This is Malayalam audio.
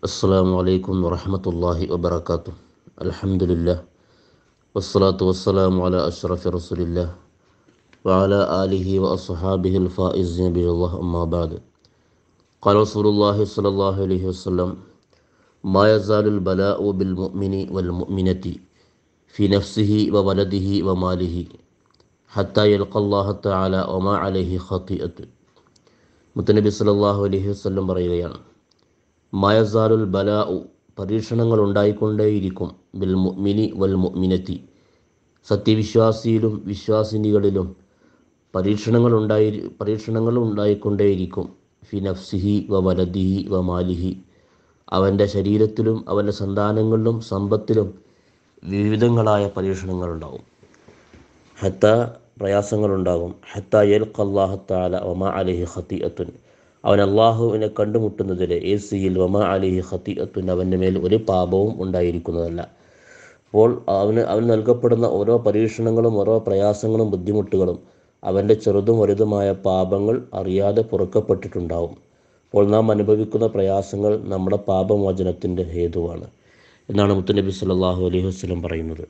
السلام عليكم ورحمة الله وبركاته الحمد لله والصلاة والسلام على أشرف رسول الله وعلى آله وأصحابه الفائزين الله أما بعد قال رسول الله صلى الله عليه وسلم ما يزال البلاء بالمؤمن والمؤمنة في نفسه وولده وماله حتى يلقى الله تعالى وما عليه خطيئة മുത്തനബി സല്ലാഹു അലൈഹി വസ്ലം പറയുകയാണ് മയസാലുൽ ബലാഉ പരീക്ഷണങ്ങൾ ഉണ്ടായിക്കൊണ്ടേയിരിക്കും ബിൽ മിനി വൽ മിനത്തി സത്യവിശ്വാസിയിലും വിശ്വാസിനികളിലും പരീക്ഷണങ്ങൾ ഉണ്ടായി പരീക്ഷണങ്ങൾ ഉണ്ടായിക്കൊണ്ടേയിരിക്കും ഫി നഫ്സിഹി വ വലദിഹി വ മാലിഹി അവൻ്റെ ശരീരത്തിലും അവൻ്റെ സന്താനങ്ങളിലും സമ്പത്തിലും വിവിധങ്ങളായ പരീക്ഷണങ്ങളുണ്ടാവും ഹത്ത പ്രയാസങ്ങളുണ്ടാകും ഹത്ത എൽ കല്ലാഹത്താല ഒമ അലഹി ഹത്തി അത്തുൻ അവൻ അള്ളാഹുവിനെ കണ്ടുമുട്ടുന്നതിൽ എ സിയിൽ വമ അലിഹി ഹത്തിയത്തുൻ അവൻ്റെ മേൽ ഒരു പാപവും ഉണ്ടായിരിക്കുന്നതല്ല അപ്പോൾ അവന് അവൻ നൽകപ്പെടുന്ന ഓരോ പരീക്ഷണങ്ങളും ഓരോ പ്രയാസങ്ങളും ബുദ്ധിമുട്ടുകളും അവൻ്റെ ചെറുതും വലുതുമായ പാപങ്ങൾ അറിയാതെ പുറക്കപ്പെട്ടിട്ടുണ്ടാവും അപ്പോൾ നാം അനുഭവിക്കുന്ന പ്രയാസങ്ങൾ നമ്മുടെ പാപമോചനത്തിൻ്റെ ഹേതുവാണ് എന്നാണ് മുത്തനബി സല്ലാഹു അലൈഹി വസ്ലം പറയുന്നത്